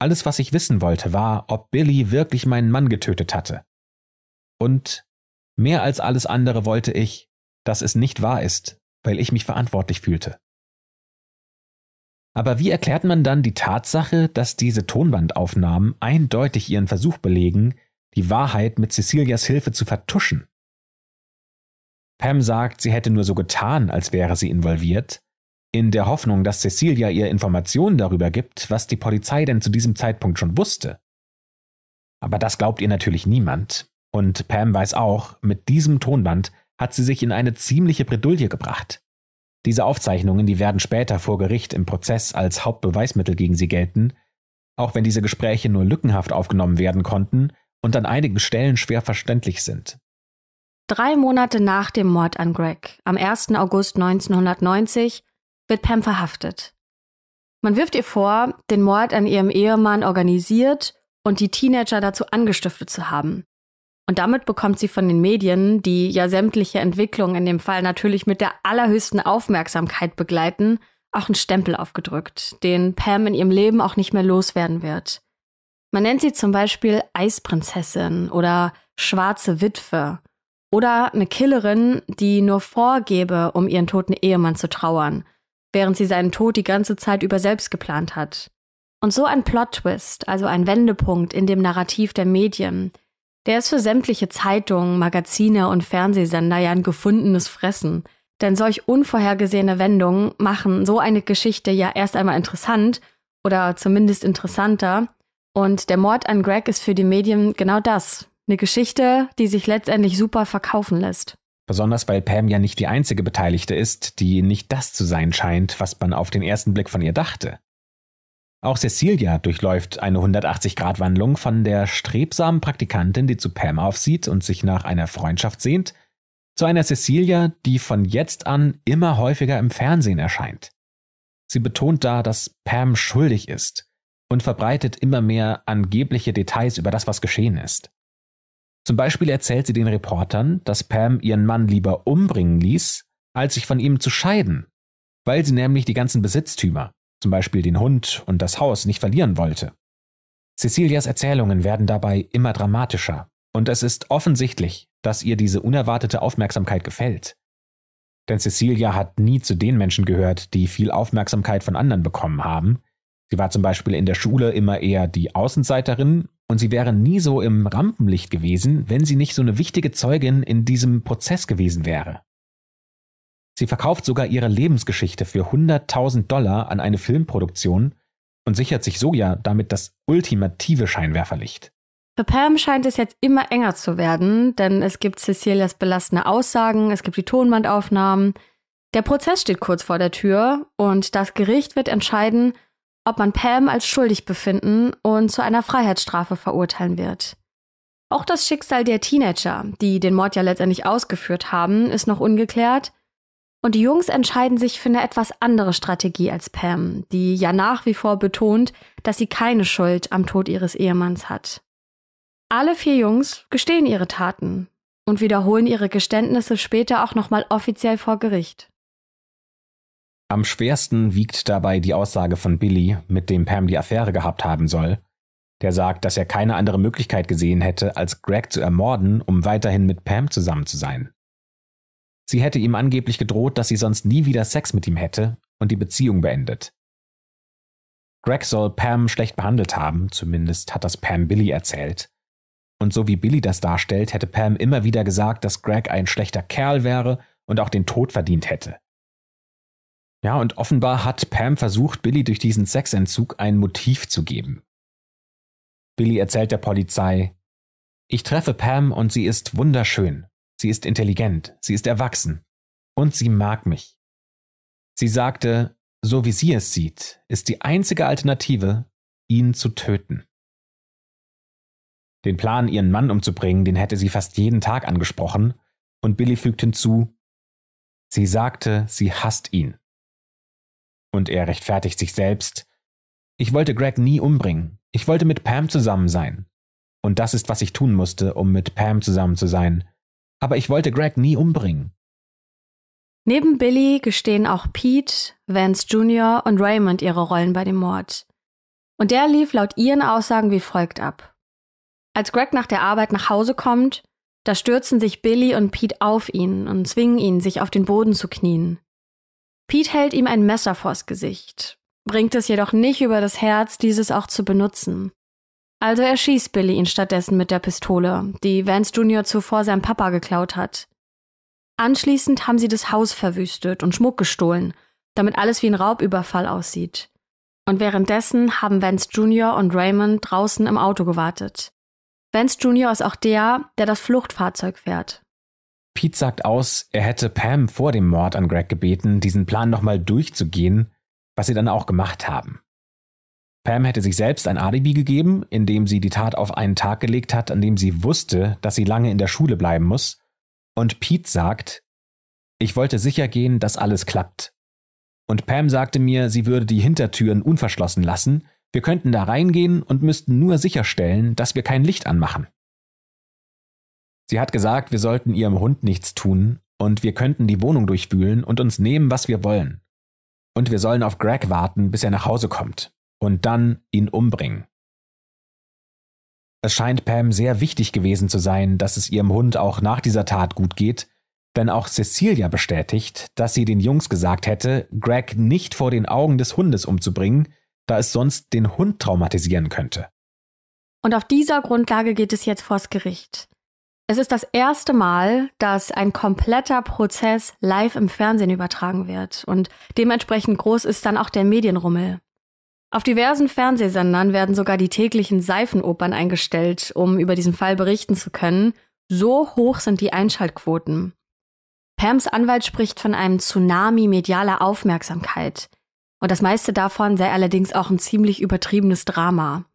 alles, was ich wissen wollte, war, ob Billy wirklich meinen Mann getötet hatte. Und mehr als alles andere wollte ich, dass es nicht wahr ist, weil ich mich verantwortlich fühlte. Aber wie erklärt man dann die Tatsache, dass diese Tonbandaufnahmen eindeutig ihren Versuch belegen, die Wahrheit mit Cecilias Hilfe zu vertuschen? Pam sagt, sie hätte nur so getan, als wäre sie involviert, in der Hoffnung, dass Cecilia ihr Informationen darüber gibt, was die Polizei denn zu diesem Zeitpunkt schon wusste. Aber das glaubt ihr natürlich niemand. Und Pam weiß auch, mit diesem Tonband hat sie sich in eine ziemliche Bredouille gebracht. Diese Aufzeichnungen, die werden später vor Gericht im Prozess als Hauptbeweismittel gegen sie gelten, auch wenn diese Gespräche nur lückenhaft aufgenommen werden konnten und an einigen Stellen schwer verständlich sind. Drei Monate nach dem Mord an Greg, am 1. August 1990, wird Pam verhaftet. Man wirft ihr vor, den Mord an ihrem Ehemann organisiert und die Teenager dazu angestiftet zu haben. Und damit bekommt sie von den Medien, die ja sämtliche Entwicklungen in dem Fall natürlich mit der allerhöchsten Aufmerksamkeit begleiten, auch einen Stempel aufgedrückt, den Pam in ihrem Leben auch nicht mehr loswerden wird. Man nennt sie zum Beispiel Eisprinzessin oder schwarze Witwe. Oder eine Killerin, die nur vorgebe, um ihren toten Ehemann zu trauern, während sie seinen Tod die ganze Zeit über selbst geplant hat. Und so ein Plot-Twist, also ein Wendepunkt in dem Narrativ der Medien, der ist für sämtliche Zeitungen, Magazine und Fernsehsender ja ein gefundenes Fressen. Denn solch unvorhergesehene Wendungen machen so eine Geschichte ja erst einmal interessant oder zumindest interessanter. Und der Mord an Greg ist für die Medien genau das, eine Geschichte, die sich letztendlich super verkaufen lässt. Besonders weil Pam ja nicht die einzige Beteiligte ist, die nicht das zu sein scheint, was man auf den ersten Blick von ihr dachte. Auch Cecilia durchläuft eine 180-Grad-Wandlung von der strebsamen Praktikantin, die zu Pam aufsieht und sich nach einer Freundschaft sehnt, zu einer Cecilia, die von jetzt an immer häufiger im Fernsehen erscheint. Sie betont da, dass Pam schuldig ist und verbreitet immer mehr angebliche Details über das, was geschehen ist. Zum Beispiel erzählt sie den Reportern, dass Pam ihren Mann lieber umbringen ließ, als sich von ihm zu scheiden, weil sie nämlich die ganzen Besitztümer, zum Beispiel den Hund und das Haus, nicht verlieren wollte. Cecilias Erzählungen werden dabei immer dramatischer und es ist offensichtlich, dass ihr diese unerwartete Aufmerksamkeit gefällt. Denn Cecilia hat nie zu den Menschen gehört, die viel Aufmerksamkeit von anderen bekommen haben. Sie war zum Beispiel in der Schule immer eher die Außenseiterin und sie wäre nie so im Rampenlicht gewesen, wenn sie nicht so eine wichtige Zeugin in diesem Prozess gewesen wäre. Sie verkauft sogar ihre Lebensgeschichte für 100.000 Dollar an eine Filmproduktion und sichert sich so ja damit das ultimative Scheinwerferlicht. Für Pam scheint es jetzt immer enger zu werden, denn es gibt Cecilias belastende Aussagen, es gibt die Tonbandaufnahmen. Der Prozess steht kurz vor der Tür und das Gericht wird entscheiden, ob man Pam als schuldig befinden und zu einer Freiheitsstrafe verurteilen wird. Auch das Schicksal der Teenager, die den Mord ja letztendlich ausgeführt haben, ist noch ungeklärt. Und die Jungs entscheiden sich für eine etwas andere Strategie als Pam, die ja nach wie vor betont, dass sie keine Schuld am Tod ihres Ehemanns hat. Alle vier Jungs gestehen ihre Taten und wiederholen ihre Geständnisse später auch nochmal offiziell vor Gericht. Am schwersten wiegt dabei die Aussage von Billy, mit dem Pam die Affäre gehabt haben soll, der sagt, dass er keine andere Möglichkeit gesehen hätte, als Greg zu ermorden, um weiterhin mit Pam zusammen zu sein. Sie hätte ihm angeblich gedroht, dass sie sonst nie wieder Sex mit ihm hätte und die Beziehung beendet. Greg soll Pam schlecht behandelt haben, zumindest hat das Pam Billy erzählt. Und so wie Billy das darstellt, hätte Pam immer wieder gesagt, dass Greg ein schlechter Kerl wäre und auch den Tod verdient hätte. Ja, und offenbar hat Pam versucht, Billy durch diesen Sexentzug ein Motiv zu geben. Billy erzählt der Polizei, ich treffe Pam und sie ist wunderschön, sie ist intelligent, sie ist erwachsen und sie mag mich. Sie sagte, so wie sie es sieht, ist die einzige Alternative, ihn zu töten. Den Plan, ihren Mann umzubringen, den hätte sie fast jeden Tag angesprochen, und Billy fügt hinzu, sie sagte, sie hasst ihn. Und er rechtfertigt sich selbst. Ich wollte Greg nie umbringen. Ich wollte mit Pam zusammen sein. Und das ist, was ich tun musste, um mit Pam zusammen zu sein. Aber ich wollte Greg nie umbringen. Neben Billy gestehen auch Pete, Vance Jr. und Raymond ihre Rollen bei dem Mord. Und der lief laut ihren Aussagen wie folgt ab. Als Greg nach der Arbeit nach Hause kommt, da stürzen sich Billy und Pete auf ihn und zwingen ihn, sich auf den Boden zu knien. Pete hält ihm ein Messer vors Gesicht, bringt es jedoch nicht über das Herz, dieses auch zu benutzen. Also erschießt Billy ihn stattdessen mit der Pistole, die Vance Jr. zuvor seinem Papa geklaut hat. Anschließend haben sie das Haus verwüstet und Schmuck gestohlen, damit alles wie ein Raubüberfall aussieht. Und währenddessen haben Vance Jr. und Raymond draußen im Auto gewartet. Vance Jr. ist auch der, der das Fluchtfahrzeug fährt. Pete sagt aus, er hätte Pam vor dem Mord an Greg gebeten, diesen Plan nochmal durchzugehen, was sie dann auch gemacht haben. Pam hätte sich selbst ein Alibi gegeben, indem sie die Tat auf einen Tag gelegt hat, an dem sie wusste, dass sie lange in der Schule bleiben muss. Und Pete sagt, ich wollte sicher gehen, dass alles klappt. Und Pam sagte mir, sie würde die Hintertüren unverschlossen lassen, wir könnten da reingehen und müssten nur sicherstellen, dass wir kein Licht anmachen. Sie hat gesagt, wir sollten ihrem Hund nichts tun und wir könnten die Wohnung durchwühlen und uns nehmen, was wir wollen. Und wir sollen auf Greg warten, bis er nach Hause kommt und dann ihn umbringen. Es scheint Pam sehr wichtig gewesen zu sein, dass es ihrem Hund auch nach dieser Tat gut geht, denn auch Cecilia bestätigt, dass sie den Jungs gesagt hätte, Greg nicht vor den Augen des Hundes umzubringen, da es sonst den Hund traumatisieren könnte. Und auf dieser Grundlage geht es jetzt vors Gericht. Es ist das erste Mal, dass ein kompletter Prozess live im Fernsehen übertragen wird und dementsprechend groß ist dann auch der Medienrummel. Auf diversen Fernsehsendern werden sogar die täglichen Seifenopern eingestellt, um über diesen Fall berichten zu können. So hoch sind die Einschaltquoten. Pams Anwalt spricht von einem Tsunami medialer Aufmerksamkeit. Und das meiste davon sei allerdings auch ein ziemlich übertriebenes Drama.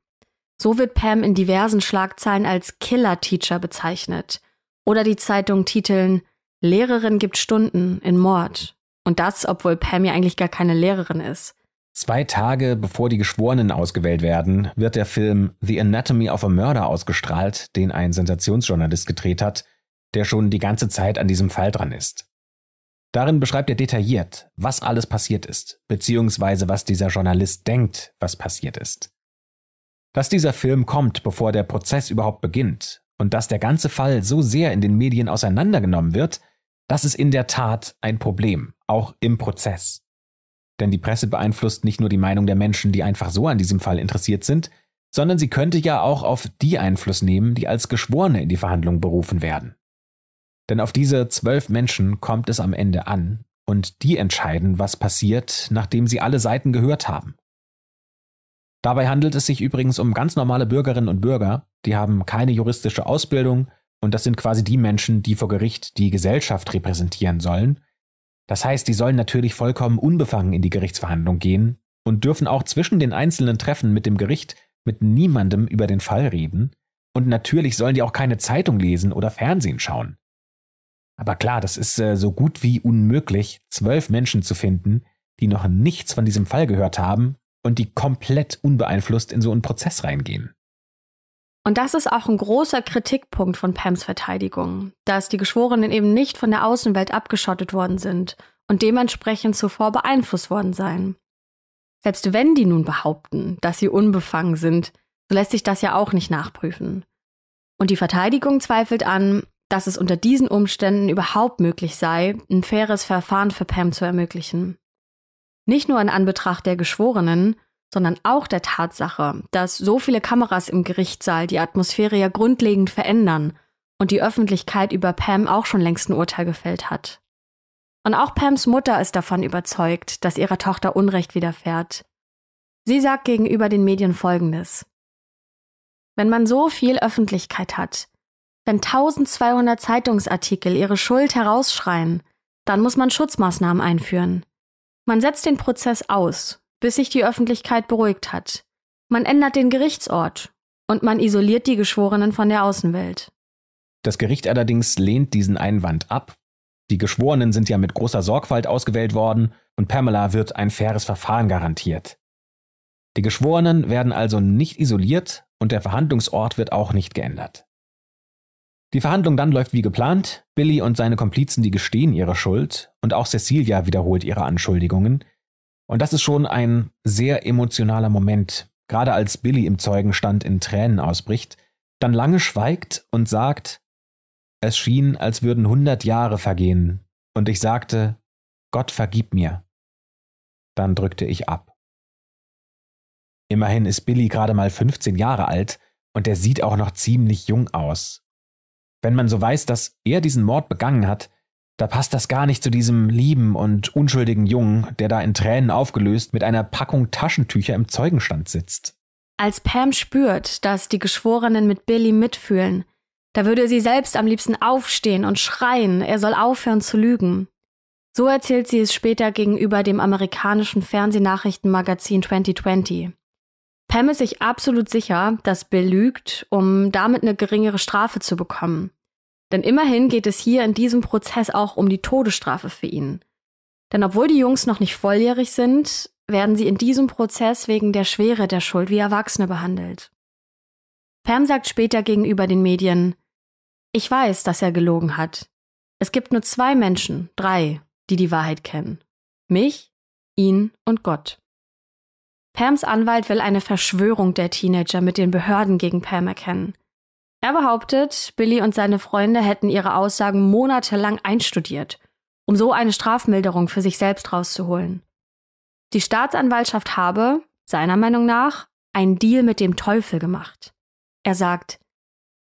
So wird Pam in diversen Schlagzeilen als Killer Teacher bezeichnet. Oder die Zeitung titeln Lehrerin gibt Stunden in Mord. Und das, obwohl Pam ja eigentlich gar keine Lehrerin ist. Zwei Tage bevor die Geschworenen ausgewählt werden, wird der Film The Anatomy of a Murder ausgestrahlt, den ein Sensationsjournalist gedreht hat, der schon die ganze Zeit an diesem Fall dran ist. Darin beschreibt er detailliert, was alles passiert ist, beziehungsweise was dieser Journalist denkt, was passiert ist. Dass dieser Film kommt, bevor der Prozess überhaupt beginnt, und dass der ganze Fall so sehr in den Medien auseinandergenommen wird, das ist in der Tat ein Problem, auch im Prozess. Denn die Presse beeinflusst nicht nur die Meinung der Menschen, die einfach so an diesem Fall interessiert sind, sondern sie könnte ja auch auf die Einfluss nehmen, die als Geschworene in die Verhandlung berufen werden. Denn auf diese zwölf Menschen kommt es am Ende an, und die entscheiden, was passiert, nachdem sie alle Seiten gehört haben. Dabei handelt es sich übrigens um ganz normale Bürgerinnen und Bürger, die haben keine juristische Ausbildung und das sind quasi die Menschen, die vor Gericht die Gesellschaft repräsentieren sollen. Das heißt, die sollen natürlich vollkommen unbefangen in die Gerichtsverhandlung gehen und dürfen auch zwischen den einzelnen Treffen mit dem Gericht mit niemandem über den Fall reden. Und natürlich sollen die auch keine Zeitung lesen oder Fernsehen schauen. Aber klar, das ist äh, so gut wie unmöglich, zwölf Menschen zu finden, die noch nichts von diesem Fall gehört haben und die komplett unbeeinflusst in so einen Prozess reingehen. Und das ist auch ein großer Kritikpunkt von Pams Verteidigung, dass die Geschworenen eben nicht von der Außenwelt abgeschottet worden sind und dementsprechend zuvor beeinflusst worden seien. Selbst wenn die nun behaupten, dass sie unbefangen sind, so lässt sich das ja auch nicht nachprüfen. Und die Verteidigung zweifelt an, dass es unter diesen Umständen überhaupt möglich sei, ein faires Verfahren für Pam zu ermöglichen. Nicht nur in Anbetracht der Geschworenen, sondern auch der Tatsache, dass so viele Kameras im Gerichtssaal die Atmosphäre ja grundlegend verändern und die Öffentlichkeit über Pam auch schon längst ein Urteil gefällt hat. Und auch Pams Mutter ist davon überzeugt, dass ihrer Tochter Unrecht widerfährt. Sie sagt gegenüber den Medien Folgendes. Wenn man so viel Öffentlichkeit hat, wenn 1200 Zeitungsartikel ihre Schuld herausschreien, dann muss man Schutzmaßnahmen einführen. Man setzt den Prozess aus, bis sich die Öffentlichkeit beruhigt hat. Man ändert den Gerichtsort und man isoliert die Geschworenen von der Außenwelt. Das Gericht allerdings lehnt diesen Einwand ab. Die Geschworenen sind ja mit großer Sorgfalt ausgewählt worden und Pamela wird ein faires Verfahren garantiert. Die Geschworenen werden also nicht isoliert und der Verhandlungsort wird auch nicht geändert. Die Verhandlung dann läuft wie geplant, Billy und seine Komplizen, die gestehen ihre Schuld, und auch Cecilia wiederholt ihre Anschuldigungen. Und das ist schon ein sehr emotionaler Moment, gerade als Billy im Zeugenstand in Tränen ausbricht, dann lange schweigt und sagt, es schien, als würden hundert Jahre vergehen, und ich sagte, Gott vergib mir. Dann drückte ich ab. Immerhin ist Billy gerade mal 15 Jahre alt und er sieht auch noch ziemlich jung aus. Wenn man so weiß, dass er diesen Mord begangen hat, da passt das gar nicht zu diesem lieben und unschuldigen Jungen, der da in Tränen aufgelöst mit einer Packung Taschentücher im Zeugenstand sitzt. Als Pam spürt, dass die Geschworenen mit Billy mitfühlen, da würde sie selbst am liebsten aufstehen und schreien, er soll aufhören zu lügen. So erzählt sie es später gegenüber dem amerikanischen Fernsehnachrichtenmagazin 2020. Pam ist sich absolut sicher, dass Bill lügt, um damit eine geringere Strafe zu bekommen. Denn immerhin geht es hier in diesem Prozess auch um die Todesstrafe für ihn. Denn obwohl die Jungs noch nicht volljährig sind, werden sie in diesem Prozess wegen der Schwere der Schuld wie Erwachsene behandelt. Pam sagt später gegenüber den Medien, ich weiß, dass er gelogen hat. Es gibt nur zwei Menschen, drei, die die Wahrheit kennen. Mich, ihn und Gott. Pams Anwalt will eine Verschwörung der Teenager mit den Behörden gegen Pam erkennen. Er behauptet, Billy und seine Freunde hätten ihre Aussagen monatelang einstudiert, um so eine Strafmilderung für sich selbst rauszuholen. Die Staatsanwaltschaft habe, seiner Meinung nach, einen Deal mit dem Teufel gemacht. Er sagt,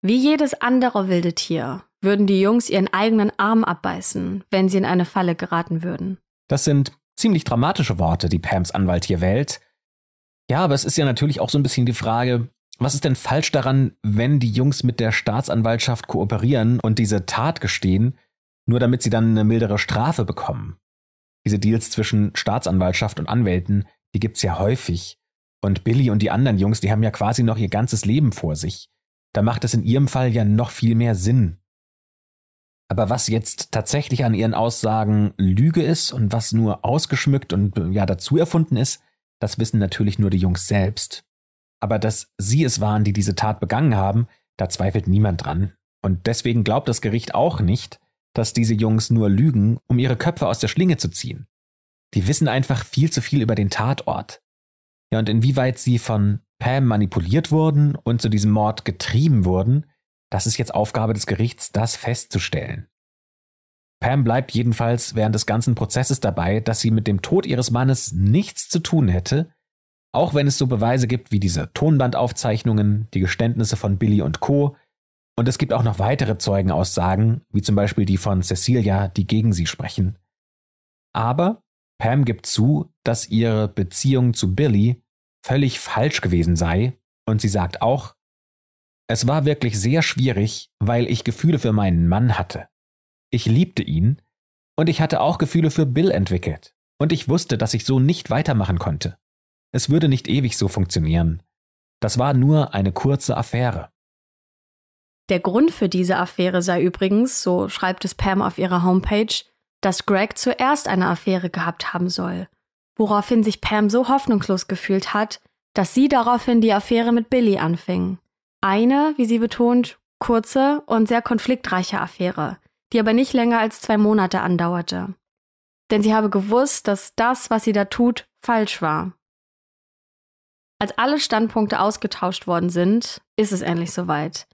wie jedes andere wilde Tier würden die Jungs ihren eigenen Arm abbeißen, wenn sie in eine Falle geraten würden. Das sind ziemlich dramatische Worte, die Pams Anwalt hier wählt. Ja, aber es ist ja natürlich auch so ein bisschen die Frage, was ist denn falsch daran, wenn die Jungs mit der Staatsanwaltschaft kooperieren und diese Tat gestehen, nur damit sie dann eine mildere Strafe bekommen? Diese Deals zwischen Staatsanwaltschaft und Anwälten, die gibt's ja häufig. Und Billy und die anderen Jungs, die haben ja quasi noch ihr ganzes Leben vor sich. Da macht es in ihrem Fall ja noch viel mehr Sinn. Aber was jetzt tatsächlich an ihren Aussagen Lüge ist und was nur ausgeschmückt und äh, ja dazu erfunden ist, das wissen natürlich nur die Jungs selbst. Aber dass sie es waren, die diese Tat begangen haben, da zweifelt niemand dran. Und deswegen glaubt das Gericht auch nicht, dass diese Jungs nur lügen, um ihre Köpfe aus der Schlinge zu ziehen. Die wissen einfach viel zu viel über den Tatort. Ja, und inwieweit sie von Pam manipuliert wurden und zu diesem Mord getrieben wurden, das ist jetzt Aufgabe des Gerichts, das festzustellen. Pam bleibt jedenfalls während des ganzen Prozesses dabei, dass sie mit dem Tod ihres Mannes nichts zu tun hätte, auch wenn es so Beweise gibt wie diese Tonbandaufzeichnungen, die Geständnisse von Billy und Co. Und es gibt auch noch weitere Zeugenaussagen, wie zum Beispiel die von Cecilia, die gegen sie sprechen. Aber Pam gibt zu, dass ihre Beziehung zu Billy völlig falsch gewesen sei und sie sagt auch, es war wirklich sehr schwierig, weil ich Gefühle für meinen Mann hatte. Ich liebte ihn und ich hatte auch Gefühle für Bill entwickelt. Und ich wusste, dass ich so nicht weitermachen konnte. Es würde nicht ewig so funktionieren. Das war nur eine kurze Affäre. Der Grund für diese Affäre sei übrigens, so schreibt es Pam auf ihrer Homepage, dass Greg zuerst eine Affäre gehabt haben soll, woraufhin sich Pam so hoffnungslos gefühlt hat, dass sie daraufhin die Affäre mit Billy anfing. Eine, wie sie betont, kurze und sehr konfliktreiche Affäre, die aber nicht länger als zwei Monate andauerte. Denn sie habe gewusst, dass das, was sie da tut, falsch war. Als alle Standpunkte ausgetauscht worden sind, ist es endlich soweit.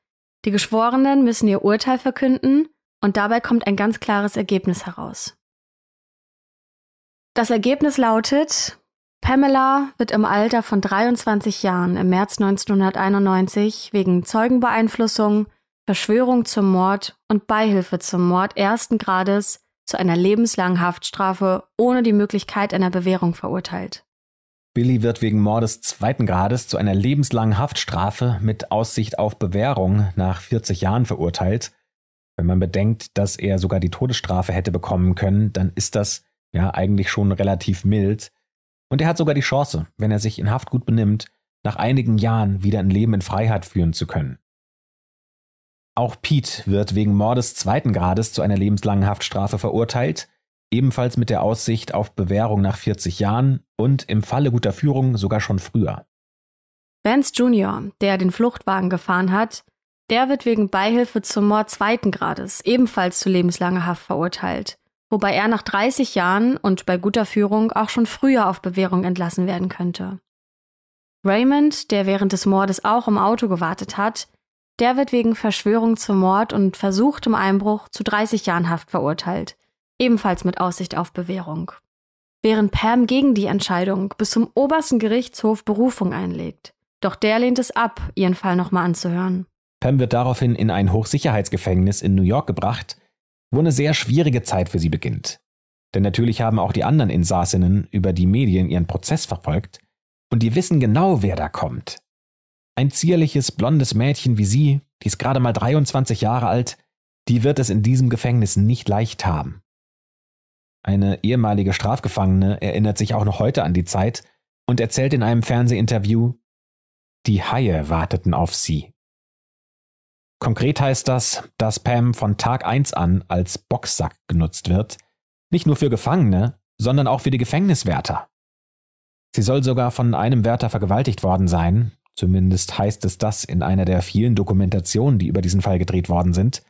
Die Geschworenen müssen ihr Urteil verkünden und dabei kommt ein ganz klares Ergebnis heraus. Das Ergebnis lautet, Pamela wird im Alter von 23 Jahren im März 1991 wegen Zeugenbeeinflussung, Verschwörung zum Mord und Beihilfe zum Mord ersten Grades zu einer lebenslangen Haftstrafe ohne die Möglichkeit einer Bewährung verurteilt. Billy wird wegen Mordes zweiten Grades zu einer lebenslangen Haftstrafe mit Aussicht auf Bewährung nach 40 Jahren verurteilt. Wenn man bedenkt, dass er sogar die Todesstrafe hätte bekommen können, dann ist das ja eigentlich schon relativ mild. Und er hat sogar die Chance, wenn er sich in Haft gut benimmt, nach einigen Jahren wieder ein Leben in Freiheit führen zu können. Auch Pete wird wegen Mordes zweiten Grades zu einer lebenslangen Haftstrafe verurteilt, ebenfalls mit der Aussicht auf Bewährung nach 40 Jahren und im Falle guter Führung sogar schon früher. Vance Jr., der den Fluchtwagen gefahren hat, der wird wegen Beihilfe zum Mord zweiten Grades ebenfalls zu lebenslanger Haft verurteilt, wobei er nach 30 Jahren und bei guter Führung auch schon früher auf Bewährung entlassen werden könnte. Raymond, der während des Mordes auch im Auto gewartet hat, der wird wegen Verschwörung zum Mord und versuchtem Einbruch zu 30 Jahren Haft verurteilt, ebenfalls mit Aussicht auf Bewährung. Während Pam gegen die Entscheidung bis zum obersten Gerichtshof Berufung einlegt. Doch der lehnt es ab, ihren Fall nochmal anzuhören. Pam wird daraufhin in ein Hochsicherheitsgefängnis in New York gebracht, wo eine sehr schwierige Zeit für sie beginnt. Denn natürlich haben auch die anderen Insassinnen über die Medien ihren Prozess verfolgt und die wissen genau, wer da kommt. Ein zierliches, blondes Mädchen wie sie, die ist gerade mal 23 Jahre alt, die wird es in diesem Gefängnis nicht leicht haben. Eine ehemalige Strafgefangene erinnert sich auch noch heute an die Zeit und erzählt in einem Fernsehinterview, die Haie warteten auf sie. Konkret heißt das, dass Pam von Tag 1 an als Boxsack genutzt wird, nicht nur für Gefangene, sondern auch für die Gefängniswärter. Sie soll sogar von einem Wärter vergewaltigt worden sein, Zumindest heißt es das in einer der vielen Dokumentationen, die über diesen Fall gedreht worden sind.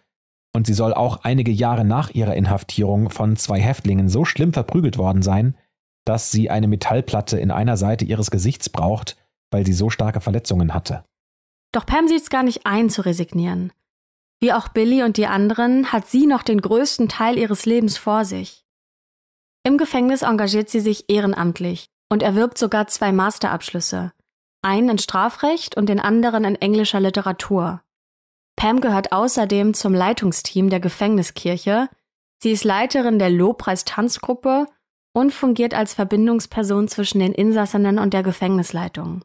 Und sie soll auch einige Jahre nach ihrer Inhaftierung von zwei Häftlingen so schlimm verprügelt worden sein, dass sie eine Metallplatte in einer Seite ihres Gesichts braucht, weil sie so starke Verletzungen hatte. Doch Pam sieht es gar nicht ein, zu resignieren. Wie auch Billy und die anderen hat sie noch den größten Teil ihres Lebens vor sich. Im Gefängnis engagiert sie sich ehrenamtlich und erwirbt sogar zwei Masterabschlüsse einen in Strafrecht und den anderen in englischer Literatur. Pam gehört außerdem zum Leitungsteam der Gefängniskirche. Sie ist Leiterin der Lobpreistanzgruppe und fungiert als Verbindungsperson zwischen den Insassinnen und der Gefängnisleitung.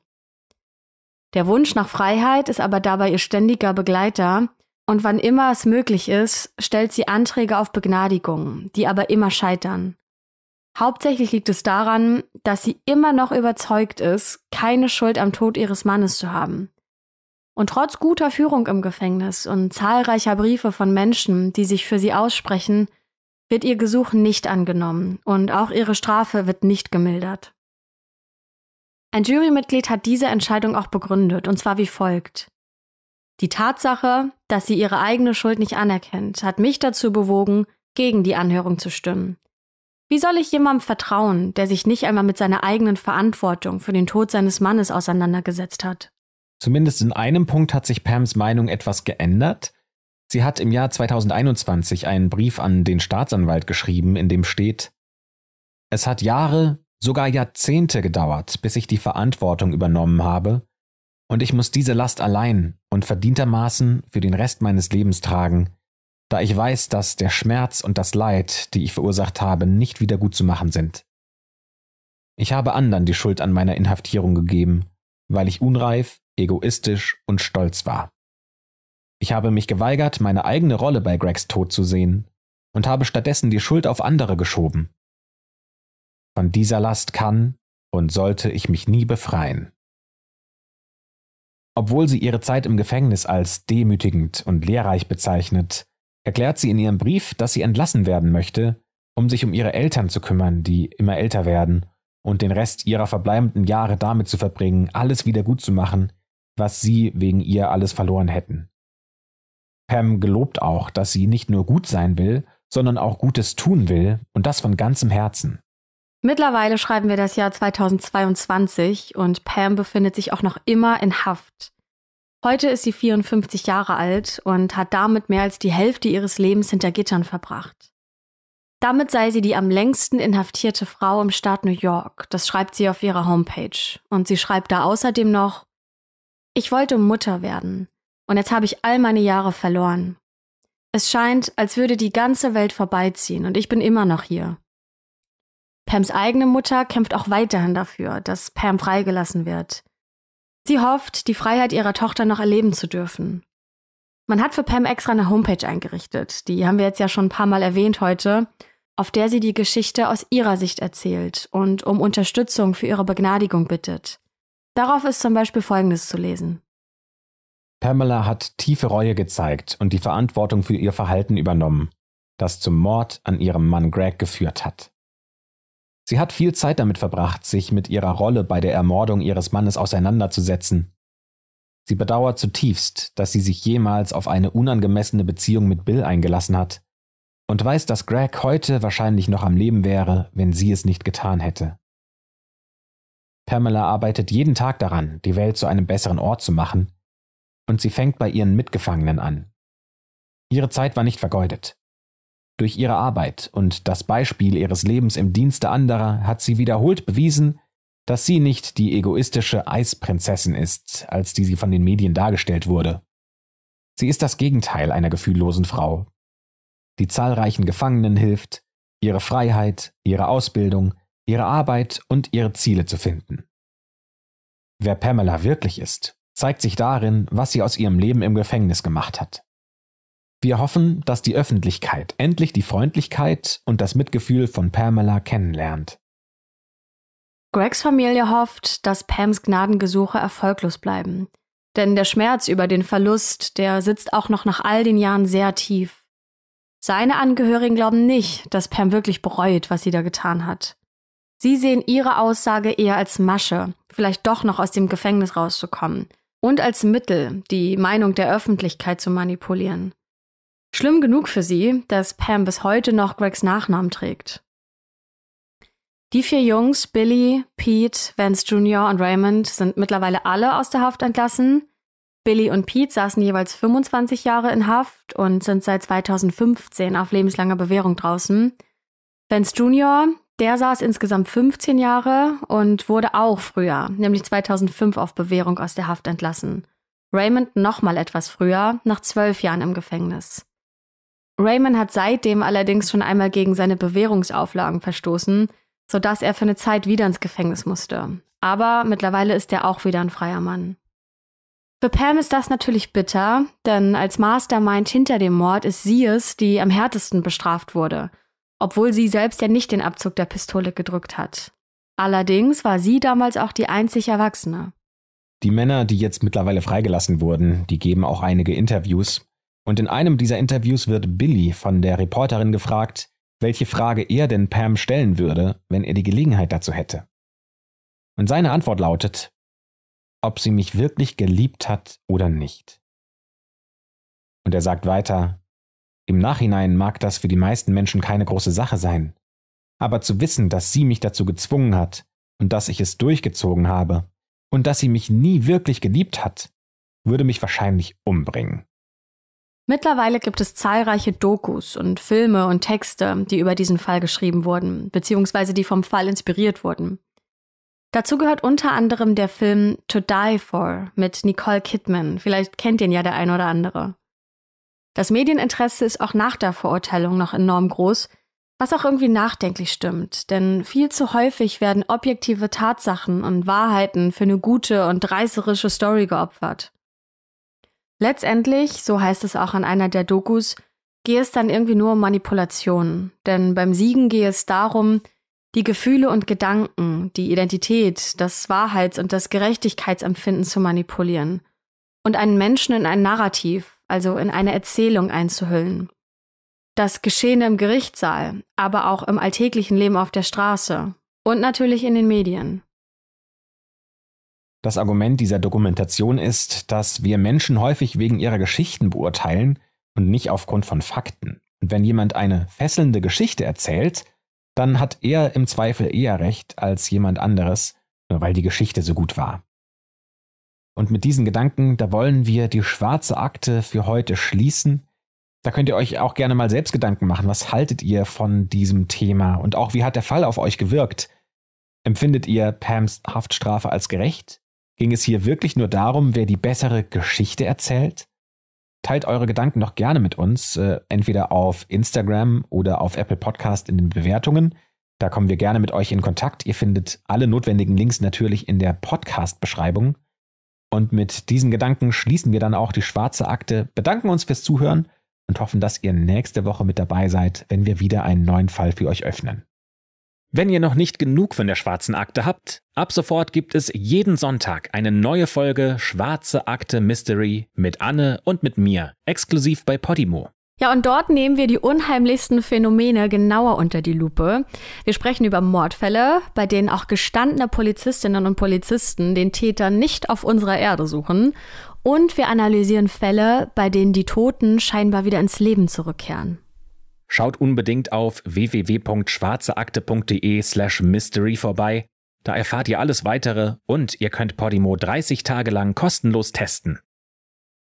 Der Wunsch nach Freiheit ist aber dabei ihr ständiger Begleiter und wann immer es möglich ist, stellt sie Anträge auf Begnadigung, die aber immer scheitern. Hauptsächlich liegt es daran, dass sie immer noch überzeugt ist, keine Schuld am Tod ihres Mannes zu haben. Und trotz guter Führung im Gefängnis und zahlreicher Briefe von Menschen, die sich für sie aussprechen, wird ihr Gesuch nicht angenommen und auch ihre Strafe wird nicht gemildert. Ein Jurymitglied hat diese Entscheidung auch begründet, und zwar wie folgt. Die Tatsache, dass sie ihre eigene Schuld nicht anerkennt, hat mich dazu bewogen, gegen die Anhörung zu stimmen. Wie soll ich jemandem vertrauen, der sich nicht einmal mit seiner eigenen Verantwortung für den Tod seines Mannes auseinandergesetzt hat? Zumindest in einem Punkt hat sich Pams Meinung etwas geändert. Sie hat im Jahr 2021 einen Brief an den Staatsanwalt geschrieben, in dem steht, es hat Jahre, sogar Jahrzehnte gedauert, bis ich die Verantwortung übernommen habe, und ich muss diese Last allein und verdientermaßen für den Rest meines Lebens tragen, da ich weiß, dass der Schmerz und das Leid, die ich verursacht habe, nicht wieder gut zu machen sind. Ich habe anderen die Schuld an meiner Inhaftierung gegeben, weil ich unreif, egoistisch und stolz war. Ich habe mich geweigert, meine eigene Rolle bei Gregs Tod zu sehen und habe stattdessen die Schuld auf andere geschoben. Von dieser Last kann und sollte ich mich nie befreien. Obwohl sie ihre Zeit im Gefängnis als demütigend und lehrreich bezeichnet, erklärt sie in ihrem Brief, dass sie entlassen werden möchte, um sich um ihre Eltern zu kümmern, die immer älter werden, und den Rest ihrer verbleibenden Jahre damit zu verbringen, alles wieder gut zu machen, was sie wegen ihr alles verloren hätten. Pam gelobt auch, dass sie nicht nur gut sein will, sondern auch Gutes tun will und das von ganzem Herzen. Mittlerweile schreiben wir das Jahr 2022 und Pam befindet sich auch noch immer in Haft. Heute ist sie 54 Jahre alt und hat damit mehr als die Hälfte ihres Lebens hinter Gittern verbracht. Damit sei sie die am längsten inhaftierte Frau im Staat New York, das schreibt sie auf ihrer Homepage. Und sie schreibt da außerdem noch, ich wollte Mutter werden, und jetzt habe ich all meine Jahre verloren. Es scheint, als würde die ganze Welt vorbeiziehen, und ich bin immer noch hier. Pams eigene Mutter kämpft auch weiterhin dafür, dass Pam freigelassen wird. Sie hofft, die Freiheit ihrer Tochter noch erleben zu dürfen. Man hat für Pam extra eine Homepage eingerichtet, die haben wir jetzt ja schon ein paar Mal erwähnt heute, auf der sie die Geschichte aus ihrer Sicht erzählt und um Unterstützung für ihre Begnadigung bittet. Darauf ist zum Beispiel Folgendes zu lesen. Pamela hat tiefe Reue gezeigt und die Verantwortung für ihr Verhalten übernommen, das zum Mord an ihrem Mann Greg geführt hat. Sie hat viel Zeit damit verbracht, sich mit ihrer Rolle bei der Ermordung ihres Mannes auseinanderzusetzen. Sie bedauert zutiefst, dass sie sich jemals auf eine unangemessene Beziehung mit Bill eingelassen hat und weiß, dass Greg heute wahrscheinlich noch am Leben wäre, wenn sie es nicht getan hätte. Pamela arbeitet jeden Tag daran, die Welt zu einem besseren Ort zu machen, und sie fängt bei ihren Mitgefangenen an. Ihre Zeit war nicht vergeudet. Durch ihre Arbeit und das Beispiel ihres Lebens im Dienste anderer hat sie wiederholt bewiesen, dass sie nicht die egoistische Eisprinzessin ist, als die sie von den Medien dargestellt wurde. Sie ist das Gegenteil einer gefühllosen Frau, die zahlreichen Gefangenen hilft, ihre Freiheit, ihre Ausbildung, ihre Arbeit und ihre Ziele zu finden. Wer Pamela wirklich ist, zeigt sich darin, was sie aus ihrem Leben im Gefängnis gemacht hat. Wir hoffen, dass die Öffentlichkeit endlich die Freundlichkeit und das Mitgefühl von Pamela kennenlernt. Gregs Familie hofft, dass Pams Gnadengesuche erfolglos bleiben. Denn der Schmerz über den Verlust, der sitzt auch noch nach all den Jahren sehr tief. Seine Angehörigen glauben nicht, dass Pam wirklich bereut, was sie da getan hat. Sie sehen ihre Aussage eher als Masche, vielleicht doch noch aus dem Gefängnis rauszukommen und als Mittel, die Meinung der Öffentlichkeit zu manipulieren. Schlimm genug für sie, dass Pam bis heute noch Gregs Nachnamen trägt. Die vier Jungs, Billy, Pete, Vance Jr. und Raymond, sind mittlerweile alle aus der Haft entlassen. Billy und Pete saßen jeweils 25 Jahre in Haft und sind seit 2015 auf lebenslanger Bewährung draußen. Vance Jr., der saß insgesamt 15 Jahre und wurde auch früher, nämlich 2005 auf Bewährung aus der Haft entlassen. Raymond nochmal etwas früher, nach zwölf Jahren im Gefängnis. Raymond hat seitdem allerdings schon einmal gegen seine Bewährungsauflagen verstoßen, sodass er für eine Zeit wieder ins Gefängnis musste. Aber mittlerweile ist er auch wieder ein freier Mann. Für Pam ist das natürlich bitter, denn als Mastermind hinter dem Mord ist sie es, die am härtesten bestraft wurde, obwohl sie selbst ja nicht den Abzug der Pistole gedrückt hat. Allerdings war sie damals auch die einzig Erwachsene. Die Männer, die jetzt mittlerweile freigelassen wurden, die geben auch einige Interviews. Und in einem dieser Interviews wird Billy von der Reporterin gefragt, welche Frage er denn Pam stellen würde, wenn er die Gelegenheit dazu hätte. Und seine Antwort lautet, ob sie mich wirklich geliebt hat oder nicht. Und er sagt weiter, im Nachhinein mag das für die meisten Menschen keine große Sache sein, aber zu wissen, dass sie mich dazu gezwungen hat und dass ich es durchgezogen habe und dass sie mich nie wirklich geliebt hat, würde mich wahrscheinlich umbringen. Mittlerweile gibt es zahlreiche Dokus und Filme und Texte, die über diesen Fall geschrieben wurden, beziehungsweise die vom Fall inspiriert wurden. Dazu gehört unter anderem der Film To Die For mit Nicole Kidman. Vielleicht kennt ihn ja der ein oder andere. Das Medieninteresse ist auch nach der Verurteilung noch enorm groß, was auch irgendwie nachdenklich stimmt, denn viel zu häufig werden objektive Tatsachen und Wahrheiten für eine gute und reißerische Story geopfert. Letztendlich, so heißt es auch an einer der Dokus, gehe es dann irgendwie nur um Manipulation, denn beim Siegen gehe es darum, die Gefühle und Gedanken, die Identität, das Wahrheits- und das Gerechtigkeitsempfinden zu manipulieren und einen Menschen in ein Narrativ, also in eine Erzählung einzuhüllen. Das Geschehene im Gerichtssaal, aber auch im alltäglichen Leben auf der Straße und natürlich in den Medien. Das Argument dieser Dokumentation ist, dass wir Menschen häufig wegen ihrer Geschichten beurteilen und nicht aufgrund von Fakten. Und wenn jemand eine fesselnde Geschichte erzählt, dann hat er im Zweifel eher recht als jemand anderes, nur weil die Geschichte so gut war. Und mit diesen Gedanken, da wollen wir die schwarze Akte für heute schließen. Da könnt ihr euch auch gerne mal selbst Gedanken machen, was haltet ihr von diesem Thema und auch wie hat der Fall auf euch gewirkt? Empfindet ihr Pams Haftstrafe als gerecht? Ging es hier wirklich nur darum, wer die bessere Geschichte erzählt? Teilt eure Gedanken noch gerne mit uns, äh, entweder auf Instagram oder auf Apple Podcast in den Bewertungen. Da kommen wir gerne mit euch in Kontakt. Ihr findet alle notwendigen Links natürlich in der Podcast-Beschreibung. Und mit diesen Gedanken schließen wir dann auch die schwarze Akte, bedanken uns fürs Zuhören und hoffen, dass ihr nächste Woche mit dabei seid, wenn wir wieder einen neuen Fall für euch öffnen. Wenn ihr noch nicht genug von der schwarzen Akte habt, ab sofort gibt es jeden Sonntag eine neue Folge Schwarze Akte Mystery mit Anne und mit mir, exklusiv bei Podimo. Ja, und dort nehmen wir die unheimlichsten Phänomene genauer unter die Lupe. Wir sprechen über Mordfälle, bei denen auch gestandene Polizistinnen und Polizisten den Täter nicht auf unserer Erde suchen. Und wir analysieren Fälle, bei denen die Toten scheinbar wieder ins Leben zurückkehren. Schaut unbedingt auf www.schwarzeakte.de slash mystery vorbei. Da erfahrt ihr alles weitere und ihr könnt Podimo 30 Tage lang kostenlos testen.